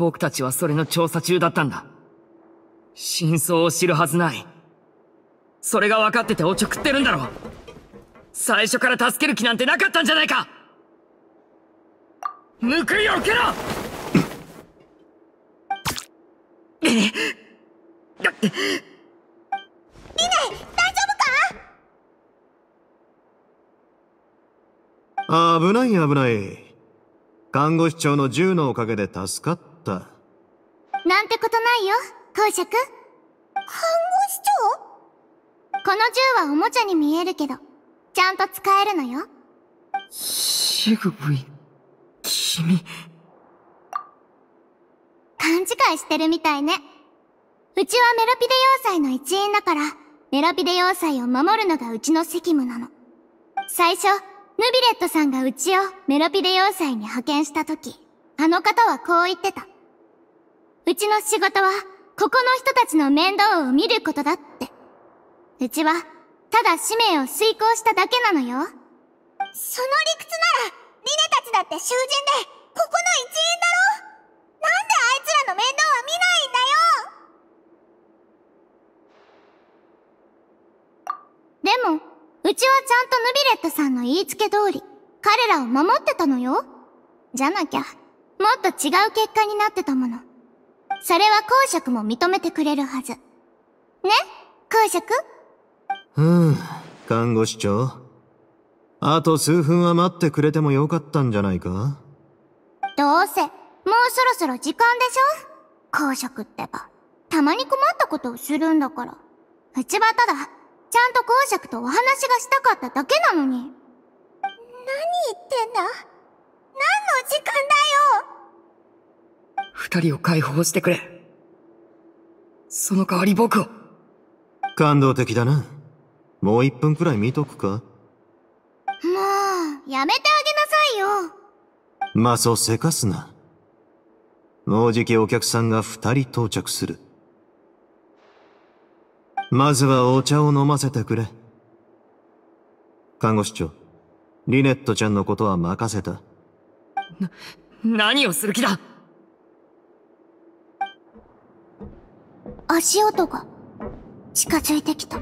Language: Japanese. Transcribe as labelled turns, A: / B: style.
A: 僕たちはそれの調査中だったんだ。真相を知るはずない。それが分かってておちょくってるんだろ最初から助ける気なんてなか
B: ったんじゃないか報いを受けろ リネ大丈夫か危ない危ない。看護師長の銃のおかげで助かった。っ
A: たなんてことないよ公爵看護師長この銃はおもちゃに見えるけどちゃんと使えるのよ
B: シグブイ君
A: 勘違いしてるみたいねうちはメロピデ要塞の一員だからメロピデ要塞を守るのがうちの責務なの最初ヌビレットさんがうちをメロピデ要塞に派遣した時、あの方はこう言ってた。うちの仕事は、ここの人たちの面倒を見ることだって。うちは、ただ使命を遂行しただけなのよ。その理屈なら、リネたちだって囚人で、ここの一員だろなんであいつらの面倒は見ないんだよでも、うちはちゃんとヌビレットさんの言いつけ通り、彼らを守ってたのよ。じゃなきゃ、もっと違う結果になってたもの。それは公爵も認めてくれるはず。ね公爵
B: うん、看護師長。あと数分は待ってくれてもよかったんじゃないか
A: どうせ、もうそろそろ時間でしょ公爵ってば、たまに困ったことをするんだから。うちはただ、ちゃんと公爵とお話がしたかっただけなのに。何言ってんだ
B: 二人を解放してくれ。その代わり僕を。感動的だな。もう一分くらい見とくかもう、
A: やめてあげなさいよ。
B: まあ、そうせかすな。もうじきお客さんが二人到着する。まずはお茶を飲ませてくれ。看護師長、リネットちゃんのことは任せた。な、何をする気だ
A: 足音が近づいてきた。